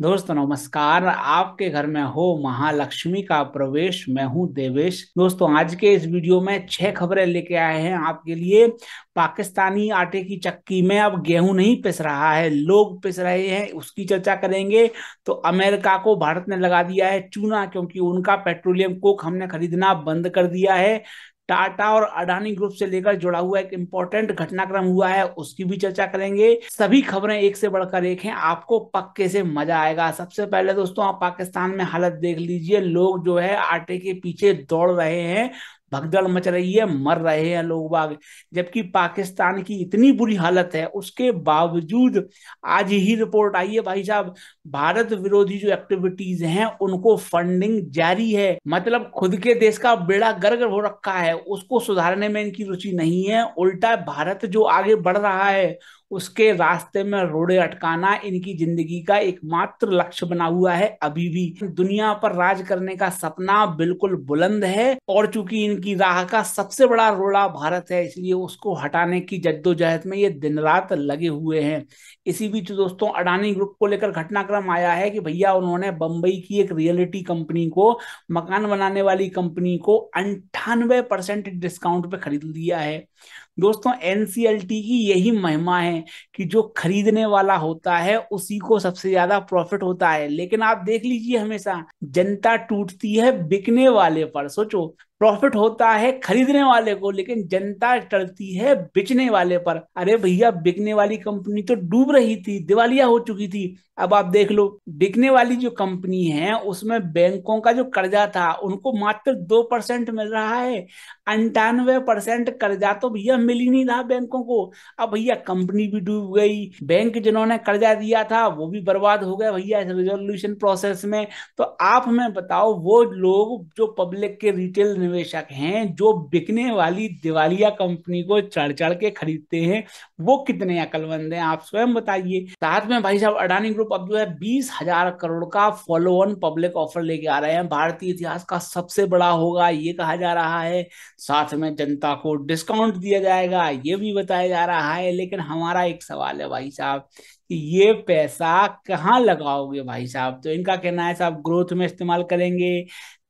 दोस्तों नमस्कार आपके घर में हो महालक्ष्मी का प्रवेश मैं हूं देवेश दोस्तों आज के इस वीडियो में छह खबरें लेके आए हैं आपके लिए पाकिस्तानी आटे की चक्की में अब गेहूं नहीं पिस रहा है लोग पिस रहे हैं उसकी चर्चा करेंगे तो अमेरिका को भारत ने लगा दिया है चूना क्योंकि उनका पेट्रोलियम कोक हमने खरीदना बंद कर दिया है टाटा और अडानी ग्रुप से लेकर जुड़ा हुआ एक इम्पोर्टेंट घटनाक्रम हुआ है उसकी भी चर्चा करेंगे सभी खबरें एक से बढ़कर एक हैं आपको पक्के से मजा आएगा सबसे पहले दोस्तों आप पाकिस्तान में हालत देख लीजिए लोग जो है आटे के पीछे दौड़ रहे हैं भगदड़ मच रही है मर रहे हैं लोग बाग जबकि पाकिस्तान की इतनी बुरी हालत है उसके बावजूद आज ही रिपोर्ट आई है भाई साहब भारत विरोधी जो एक्टिविटीज हैं उनको फंडिंग जारी है मतलब खुद के देश का बेड़ा गर्ग हो रखा है उसको सुधारने में इनकी रुचि नहीं है उल्टा भारत जो आगे बढ़ रहा है उसके रास्ते में रोड़े अटकाना इनकी जिंदगी का एकमात्र लक्ष्य बना हुआ है अभी भी दुनिया पर राज करने का सपना बिल्कुल बुलंद है और चूंकि इनकी राह का सबसे बड़ा रोड़ा भारत है इसलिए उसको हटाने की जद्दोजहद में ये दिन रात लगे हुए हैं इसी बीच दोस्तों अडानी ग्रुप को लेकर घटनाक्रम आया है कि भैया उन्होंने बंबई की एक रियलिटी कंपनी को मकान बनाने वाली कंपनी को अंठानवे परसेंट डिस्काउंट पे खरीद लिया है दोस्तों एनसीएलटी की यही महिमा है कि जो खरीदने वाला होता है उसी को सबसे ज्यादा प्रॉफिट होता है लेकिन आप देख लीजिए हमेशा जनता टूटती है बिकने वाले पर सोचो प्रॉफिट होता है खरीदने वाले को लेकिन जनता टलती है बेचने वाले पर अरे भैया बिकने वाली कंपनी तो डूब रही थी दिवालिया हो चुकी थी अब आप देख लो बिकने वाली जो कंपनी है उसमें बैंकों का जो कर्जा था उनको मात्र दो परसेंट मिल रहा है अंठानवे परसेंट कर्जा तो भैया मिल ही नहीं रहा बैंकों को अब भैया कंपनी भी डूब गई बैंक जिन्होंने कर्जा दिया था वो भी बर्बाद हो गया भैया रिजोल्यूशन रेजोल्यूशन प्रोसेस में तो आप हमें बताओ वो लोग जो पब्लिक के रिटेल निवेशक हैं जो बिकने वाली दिवालिया कंपनी को चढ़ चढ़ के खरीदते हैं वो कितने अकलमंद हैं आप स्वयं बताइए साथ में भाई साहब अडानी ग्रुप अब जो है बीस हजार करोड़ का फॉलो ऑन पब्लिक ऑफर लेके आ रहे हैं भारतीय इतिहास का सबसे बड़ा होगा ये कहा जा रहा है साथ में जनता को डिस्काउंट दिया जाएगा ये भी बताया जा रहा है लेकिन हमारा एक सवाल है भाई साहब कि ये पैसा कहाँ लगाओगे भाई साहब तो इनका कहना है साहब ग्रोथ में इस्तेमाल करेंगे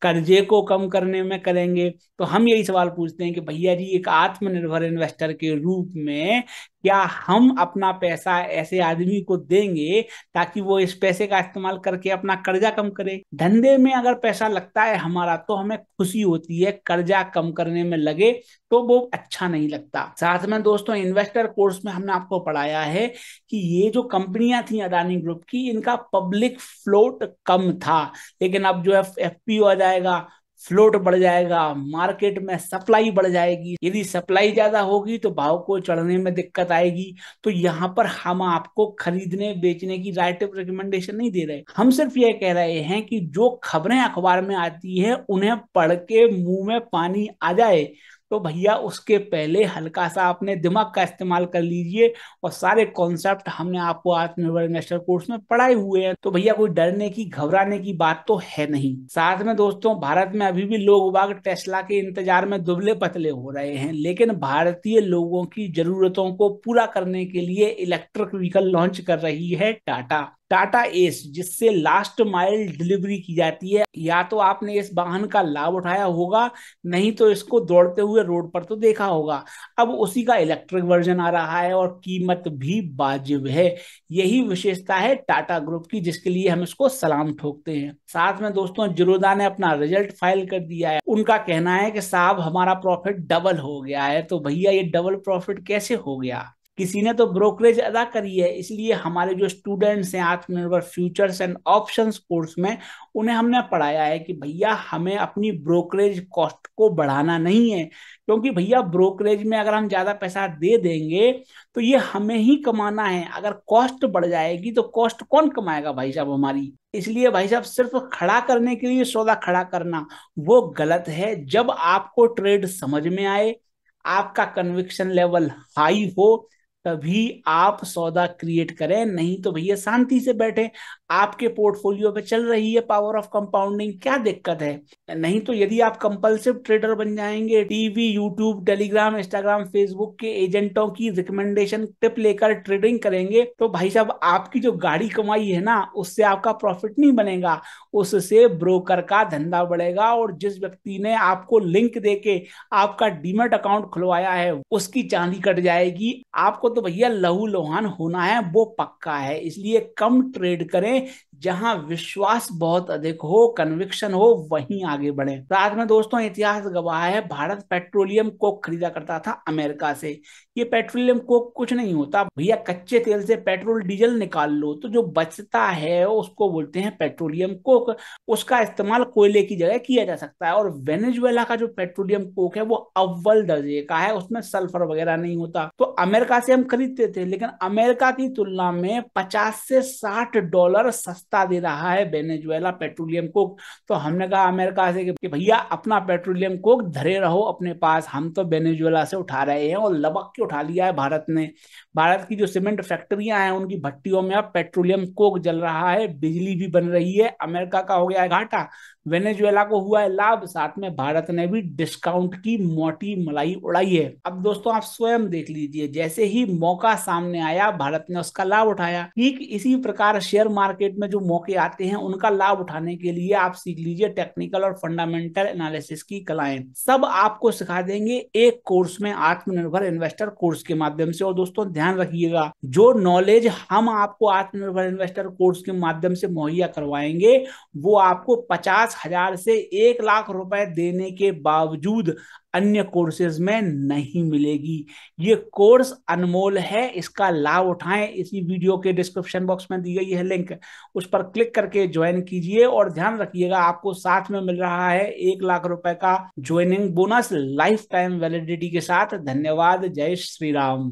कर्जे को कम करने में करेंगे तो हम यही सवाल पूछते हैं कि भैया जी एक आत्मनिर्भर इन्वेस्टर के रूप में क्या हम अपना पैसा ऐसे आदमी को देंगे ताकि वो इस पैसे का इस्तेमाल करके अपना कर्जा कम करे धंधे में अगर पैसा लगता है हमारा तो हमें खुशी होती है कर्जा कम करने में लगे तो वो अच्छा नहीं लगता साथ में दोस्तों इन्वेस्टर कोर्स में हमने आपको पढ़ाया है कि ये जो कंपनियां थी अदानी ग्रुप की इनका पब्लिक फ्लोट कम था लेकिन अब जो एफ एफ पी आ जाएगा फ्लोट बढ़ जाएगा मार्केट में सप्लाई बढ़ जाएगी यदि सप्लाई ज्यादा होगी तो भाव को चढ़ने में दिक्कत आएगी तो यहाँ पर हम आपको खरीदने बेचने की राइट ऑफ रिकमेंडेशन नहीं दे रहे हम सिर्फ ये कह रहे हैं कि जो खबरें अखबार में आती है उन्हें पढ़ के मुंह में पानी आ जाए तो भैया उसके पहले हल्का सा अपने दिमाग का इस्तेमाल कर लीजिए और सारे कॉन्सेप्ट हमने आपको आत्मनिर्भर इन्वेस्टर कोर्स में पढ़ाए हुए हैं तो भैया कोई डरने की घबराने की बात तो है नहीं साथ में दोस्तों भारत में अभी भी लोग बाग टेस्ला के इंतजार में दुबले पतले हो रहे हैं लेकिन भारतीय लोगों की जरूरतों को पूरा करने के लिए इलेक्ट्रिक व्हीकल लॉन्च कर रही है टाटा टाटा एस जिससे लास्ट माइल डिलीवरी की जाती है या तो आपने इस वाहन का लाभ उठाया होगा नहीं तो इसको दौड़ते हुए रोड पर तो देखा होगा अब उसी का इलेक्ट्रिक वर्जन आ रहा है और कीमत भी वाजिब है यही विशेषता है टाटा ग्रुप की जिसके लिए हम इसको सलाम ठोकते हैं साथ में दोस्तों जिरोदा ने अपना रिजल्ट फाइल कर दिया है उनका कहना है कि साहब हमारा प्रॉफिट डबल हो गया है तो भैया ये डबल प्रॉफिट कैसे हो गया किसी ने तो ब्रोकरेज अदा करी है इसलिए हमारे जो स्टूडेंट्स हैं आत्मनिर्भर फ्यूचर्स एंड ऑप्शंस कोर्स में उन्हें हमने पढ़ाया है कि भैया हमें अपनी ब्रोकरेज कॉस्ट को बढ़ाना नहीं है क्योंकि भैया ब्रोकरेज में अगर हम ज़्यादा पैसा दे देंगे तो ये हमें ही कमाना है अगर कॉस्ट बढ़ जाएगी तो कॉस्ट कौन कमाएगा भाई साहब हमारी इसलिए भाई साहब सिर्फ खड़ा करने के लिए सौदा खड़ा करना वो गलत है जब आपको ट्रेड समझ में आए आपका कन्विक्शन लेवल हाई हो तभी आप सौदा क्रिएट करें नहीं तो भैया शांति से बैठे आपके पोर्टफोलियो पे चल रही है पावर ऑफ कंपाउंडिंग क्या दिक्कत है नहीं तो यदि आप कंपल्सिव ट्रेडर बन जाएंगे TV YouTube Telegram Instagram Facebook के एजेंटों की रिकमेंडेशन टिप लेकर ट्रेडिंग करेंगे तो भाई साहब आपकी जो गाड़ी कमाई है ना उससे आपका प्रॉफिट नहीं बनेगा उससे ब्रोकर का धंधा बढ़ेगा और जिस व्यक्ति ने आपको लिंक दे आपका डीमेट अकाउंट खुलवाया है उसकी चांदी कट जाएगी आपको तो तो भैया लहू लोहान होना है वो पक्का है इसलिए कम ट्रेड करें जहां विश्वास बहुत अधिक हो कन्विक्शन हो वहीं आगे बढ़े साथ तो में दोस्तों इतिहास गवाह है भारत पेट्रोलियम कोक खरीदा करता था अमेरिका से ये पेट्रोलियम कोक कुछ नहीं होता भैया कच्चे तेल से पेट्रोल डीजल निकाल लो तो जो बचता है उसको बोलते हैं पेट्रोलियम कोक उसका इस्तेमाल कोयले की जगह किया जा सकता है और वेनेजुएला का जो पेट्रोलियम कोक है वो अव्वल दर्जे का है उसमें सल्फर वगैरह नहीं होता तो अमेरिका से हम खरीदते थे लेकिन अमेरिका की तुलना में पचास से साठ डॉलर सस्ता सस्ता दे रहा है वेनेजुएला पेट्रोलियम कोक तो हमने कहा अमेरिका से कि भैया अपना पेट्रोलियम कोक धरे रहो अपने पास हम तो वेनेजुएला से उठा रहे हैं और लबक के उठा लिया है भारत ने भारत की जो सीमेंट फैक्ट्रियां हैं उनकी भट्टियों में अब पेट्रोलियम कोक जल रहा है बिजली भी बन रही है अमेरिका का हो गया है घाटा वेनेजुएला को हुआ है लाभ साथ में भारत ने भी डिस्काउंट की मोटी मलाई उड़ाई है अब दोस्तों आप स्वयं देख लीजिए जैसे ही मौका सामने आया भारत ने उसका लाभ उठाया ठीक इसी प्रकार शेयर मार्केट में जो मौके आते हैं उनका लाभ उठाने के लिए आप सीख लीजिए टेक्निकल और फंडामेंटल एनालिसिस की कलाएं सब आपको सिखा देंगे एक कोर्स में आत्मनिर्भर इन्वेस्टर कोर्स के माध्यम से और दोस्तों ध्यान रखिएगा जो नॉलेज हम आपको आत्मनिर्भर इन्वेस्टर कोर्स के माध्यम से मुहैया करवाएंगे वो आपको पचास हजार से एक लाख रुपए देने के बावजूद अन्य कोर्सेज में नहीं मिलेगी ये कोर्स अनमोल है इसका लाभ उठाएं इसी वीडियो के डिस्क्रिप्शन बॉक्स में दी गई है लिंक उस पर क्लिक करके ज्वाइन कीजिए और ध्यान रखिएगा आपको साथ में मिल रहा है एक लाख रुपए का joining bonus lifetime validity के साथ धन्यवाद जय श्री राम